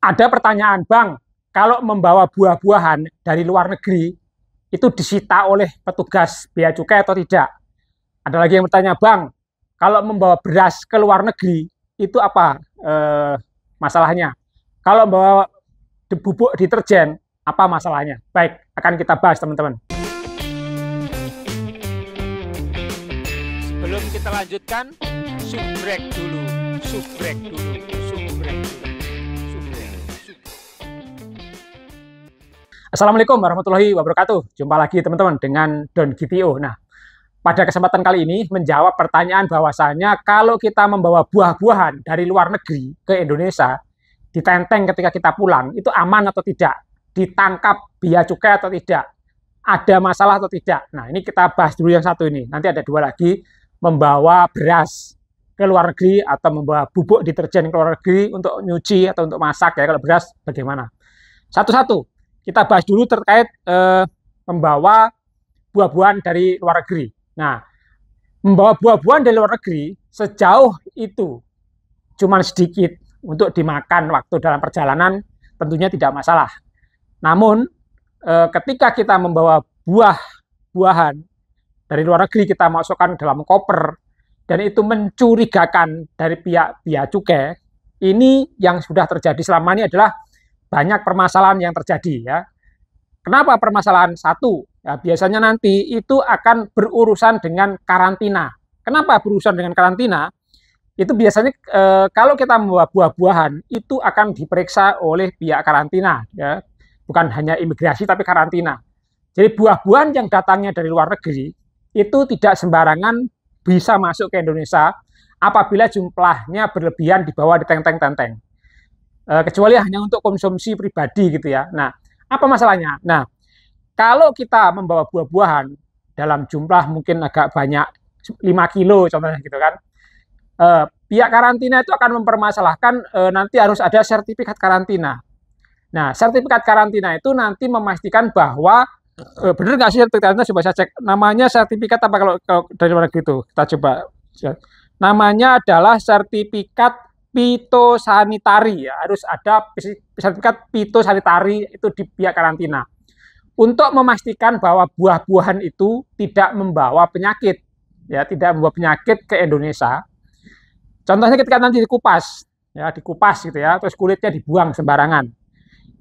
ada pertanyaan, Bang, kalau membawa buah-buahan dari luar negeri itu disita oleh petugas bea cukai atau tidak? Ada lagi yang bertanya, Bang, kalau membawa beras ke luar negeri itu apa eh, masalahnya? Kalau membawa bubuk deterjen apa masalahnya? Baik, akan kita bahas teman-teman. Sebelum kita lanjutkan, subrek dulu, subrek dulu, Assalamualaikum warahmatullahi wabarakatuh. Jumpa lagi teman-teman dengan Don GTO. Nah, pada kesempatan kali ini menjawab pertanyaan bahwasanya kalau kita membawa buah-buahan dari luar negeri ke Indonesia, ditenteng ketika kita pulang, itu aman atau tidak? Ditangkap biaya cukai atau tidak? Ada masalah atau tidak? Nah, ini kita bahas dulu yang satu ini. Nanti ada dua lagi, membawa beras ke luar negeri atau membawa bubuk deterjen ke luar negeri untuk nyuci atau untuk masak ya kalau beras bagaimana? Satu-satu kita bahas dulu terkait eh, membawa buah-buahan dari luar negeri. Nah, membawa buah-buahan dari luar negeri sejauh itu cuma sedikit untuk dimakan waktu dalam perjalanan tentunya tidak masalah. Namun eh, ketika kita membawa buah-buahan dari luar negeri kita masukkan dalam koper dan itu mencurigakan dari pihak biaya cukai, ini yang sudah terjadi selama ini adalah banyak permasalahan yang terjadi ya. Kenapa permasalahan satu? Ya, biasanya nanti itu akan berurusan dengan karantina. Kenapa berurusan dengan karantina? Itu biasanya e, kalau kita membawa buah-buahan itu akan diperiksa oleh pihak karantina ya. Bukan hanya imigrasi tapi karantina. Jadi buah-buahan yang datangnya dari luar negeri itu tidak sembarangan bisa masuk ke Indonesia apabila jumlahnya berlebihan di bawah di tenteng-tenteng. Eh, kecuali hanya untuk konsumsi pribadi gitu ya. Nah, apa masalahnya? Nah, kalau kita membawa buah-buahan dalam jumlah mungkin agak banyak 5 kilo contohnya gitu kan. Uh, pihak karantina itu akan mempermasalahkan uh, nanti harus ada sertifikat karantina. Nah, sertifikat karantina itu nanti memastikan bahwa uh, benar nggak sih sertifikat karantina coba saya cek namanya sertifikat apa kalau, kalau dari mana gitu kita coba namanya adalah sertifikat pitosanitari ya harus ada sertifikat pitosanitari itu di pihak karantina untuk memastikan bahwa buah-buahan itu tidak membawa penyakit ya tidak membawa penyakit ke Indonesia contohnya ketika nanti dikupas ya dikupas gitu ya terus kulitnya dibuang sembarangan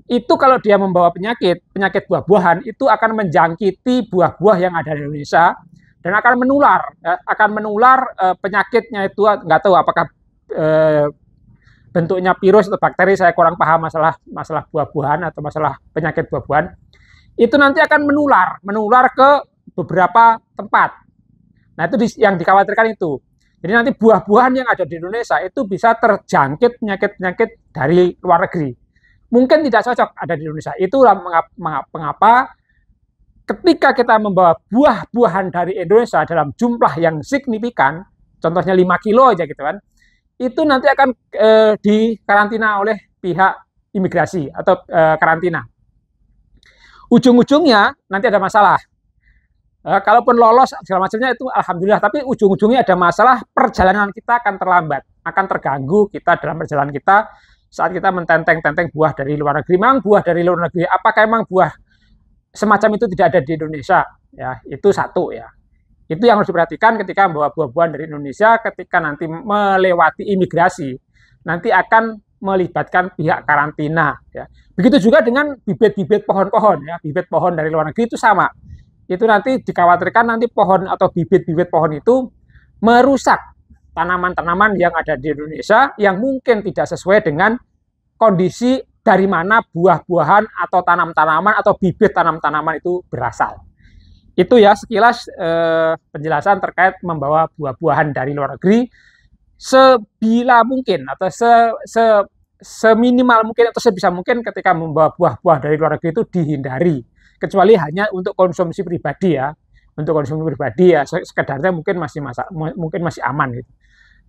itu kalau dia membawa penyakit penyakit buah-buahan itu akan menjangkiti buah-buah yang ada di Indonesia dan akan menular ya, akan menular eh, penyakitnya itu nggak tahu apakah Eh, bentuknya virus atau bakteri saya kurang paham masalah masalah buah-buahan atau masalah penyakit buah-buahan itu nanti akan menular menular ke beberapa tempat nah itu yang dikhawatirkan itu jadi nanti buah-buahan yang ada di Indonesia itu bisa terjangkit penyakit-penyakit dari luar negeri mungkin tidak cocok ada di Indonesia itu mengapa, mengapa ketika kita membawa buah-buahan dari Indonesia dalam jumlah yang signifikan contohnya 5 kilo aja gitu kan itu nanti akan eh, dikarantina oleh pihak imigrasi atau eh, karantina. Ujung-ujungnya nanti ada masalah. Eh, kalaupun lolos segala macamnya itu alhamdulillah, tapi ujung-ujungnya ada masalah perjalanan kita akan terlambat, akan terganggu kita dalam perjalanan kita saat kita mententeng-tenteng buah dari luar negeri. Memang buah dari luar negeri, apakah memang buah semacam itu tidak ada di Indonesia? Ya, itu satu ya. Itu yang harus diperhatikan ketika membawa buah-buahan dari Indonesia ketika nanti melewati imigrasi. Nanti akan melibatkan pihak karantina. Ya. Begitu juga dengan bibit-bibit pohon-pohon, ya, bibit pohon dari luar negeri itu sama. Itu nanti dikhawatirkan nanti pohon atau bibit-bibit pohon itu merusak tanaman-tanaman yang ada di Indonesia yang mungkin tidak sesuai dengan kondisi dari mana buah-buahan atau tanam-tanaman atau bibit tanam-tanaman itu berasal. Itu ya sekilas eh, penjelasan terkait membawa buah-buahan dari luar negeri sebila mungkin atau se, se seminimal mungkin atau sebisa mungkin ketika membawa buah-buah dari luar negeri itu dihindari kecuali hanya untuk konsumsi pribadi ya untuk konsumsi pribadi ya sekedarnya mungkin masih masa mungkin masih aman gitu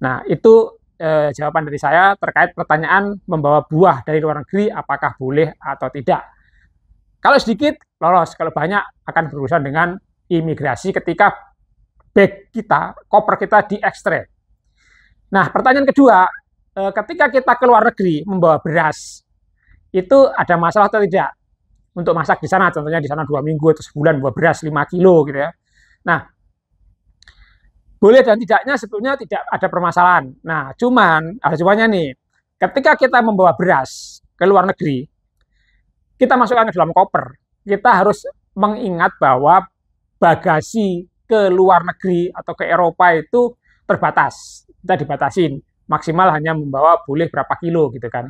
nah itu eh, jawaban dari saya terkait pertanyaan membawa buah dari luar negeri apakah boleh atau tidak kalau sedikit lolos, kalau banyak akan berurusan dengan imigrasi ketika bag kita, koper kita diekstrak. Nah, pertanyaan kedua, eh, ketika kita ke luar negeri membawa beras, itu ada masalah atau tidak? Untuk masak di sana, contohnya di sana dua minggu atau sebulan bawa beras 5 kilo gitu ya. Nah, boleh dan tidaknya sebetulnya tidak ada permasalahan. Nah, cuman ada cumannya nih, ketika kita membawa beras ke luar negeri, kita masukkan ke dalam koper. Kita harus mengingat bahwa bagasi ke luar negeri atau ke Eropa itu terbatas. Kita dibatasin. Maksimal hanya membawa boleh berapa kilo gitu kan.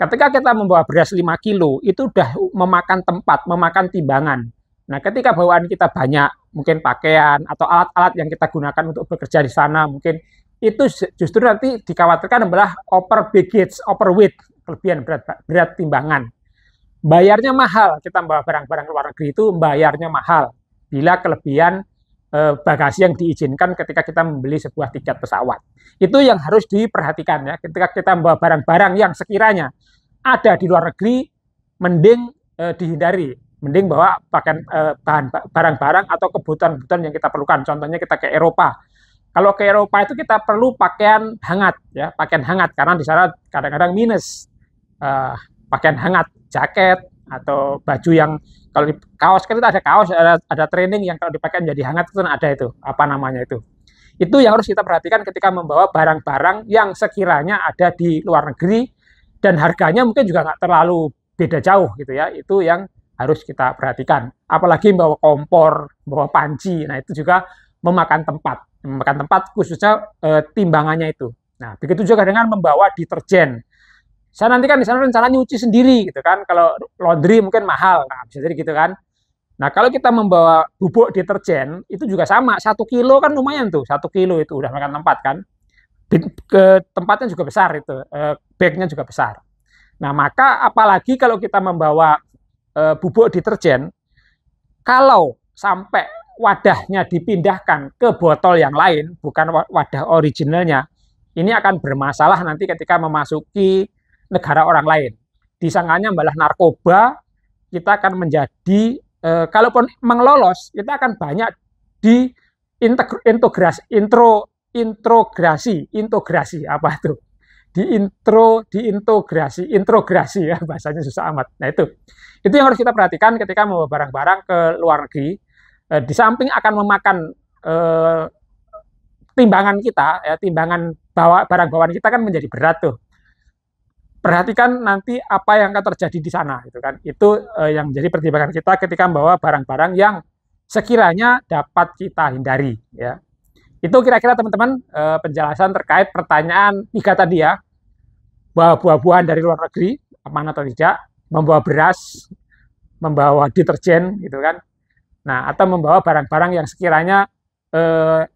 Ketika kita membawa beras 5 kilo, itu sudah memakan tempat, memakan timbangan. Nah, ketika bawaan kita banyak, mungkin pakaian atau alat-alat yang kita gunakan untuk bekerja di sana, mungkin itu justru nanti dikhawatirkan adalah over baggage, overweight, kelebihan berat, berat timbangan bayarnya mahal. Kita membawa barang-barang luar negeri itu bayarnya mahal bila kelebihan eh, bagasi yang diizinkan ketika kita membeli sebuah tiket pesawat. Itu yang harus diperhatikan ya. Ketika kita membawa barang-barang yang sekiranya ada di luar negeri, mending eh, dihindari. Mending bawa pakan eh, bahan barang-barang atau kebutuhan-kebutuhan yang kita perlukan. Contohnya kita ke Eropa. Kalau ke Eropa itu kita perlu pakaian hangat ya, pakaian hangat karena di sana kadang-kadang minus. eh, pakaian hangat, jaket atau baju yang kalau di kaos kan itu ada kaos ada, ada training yang kalau dipakai menjadi hangat itu kan ada itu apa namanya itu itu yang harus kita perhatikan ketika membawa barang-barang yang sekiranya ada di luar negeri dan harganya mungkin juga nggak terlalu beda jauh gitu ya itu yang harus kita perhatikan apalagi membawa kompor bawa panci nah itu juga memakan tempat memakan tempat khususnya e, timbangannya itu nah begitu juga dengan membawa deterjen saya nanti kan di sana rencananya nyuci sendiri gitu kan kalau laundry mungkin mahal nah bisa jadi gitu kan nah kalau kita membawa bubuk deterjen itu juga sama satu kilo kan lumayan tuh satu kilo itu udah makan tempat kan ke tempatnya juga besar itu eh, bagnya juga besar nah maka apalagi kalau kita membawa eh, bubuk deterjen kalau sampai wadahnya dipindahkan ke botol yang lain bukan wadah originalnya ini akan bermasalah nanti ketika memasuki negara orang lain. Disangkanya malah narkoba, kita akan menjadi e, kalaupun mengelolos, kita akan banyak di integrasi intro intrograsi, integrasi apa itu? Di intro, di integrasi, intrograsi ya bahasanya susah amat. Nah itu, itu yang harus kita perhatikan ketika membawa barang-barang ke luar negeri. E, di samping akan memakan e, timbangan kita, ya, timbangan bawa barang bawaan kita kan menjadi berat tuh perhatikan nanti apa yang akan terjadi di sana gitu kan itu eh, yang menjadi pertimbangan kita ketika membawa barang-barang yang sekiranya dapat kita hindari ya itu kira-kira teman-teman eh, penjelasan terkait pertanyaan tiga tadi ya bahwa buah-buahan dari luar negeri aman atau tidak membawa beras membawa deterjen gitu kan nah atau membawa barang-barang yang sekiranya eh,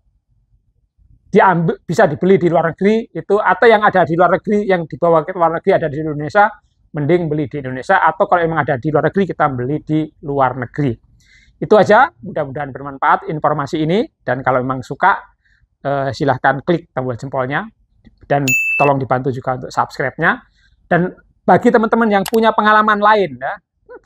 diambil bisa dibeli di luar negeri itu atau yang ada di luar negeri yang dibawa ke luar negeri ada di Indonesia mending beli di Indonesia atau kalau emang ada di luar negeri kita beli di luar negeri itu aja mudah-mudahan bermanfaat informasi ini dan kalau memang suka eh, silahkan klik tombol jempolnya dan tolong dibantu juga untuk subscribe-nya dan bagi teman-teman yang punya pengalaman lain ya,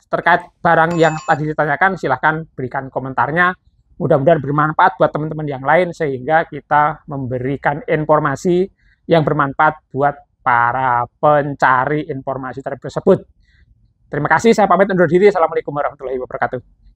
terkait barang yang tadi ditanyakan silahkan berikan komentarnya Mudah-mudahan bermanfaat buat teman-teman yang lain sehingga kita memberikan informasi yang bermanfaat buat para pencari informasi tersebut. Terima kasih, saya pamit undur diri. Assalamualaikum warahmatullahi wabarakatuh.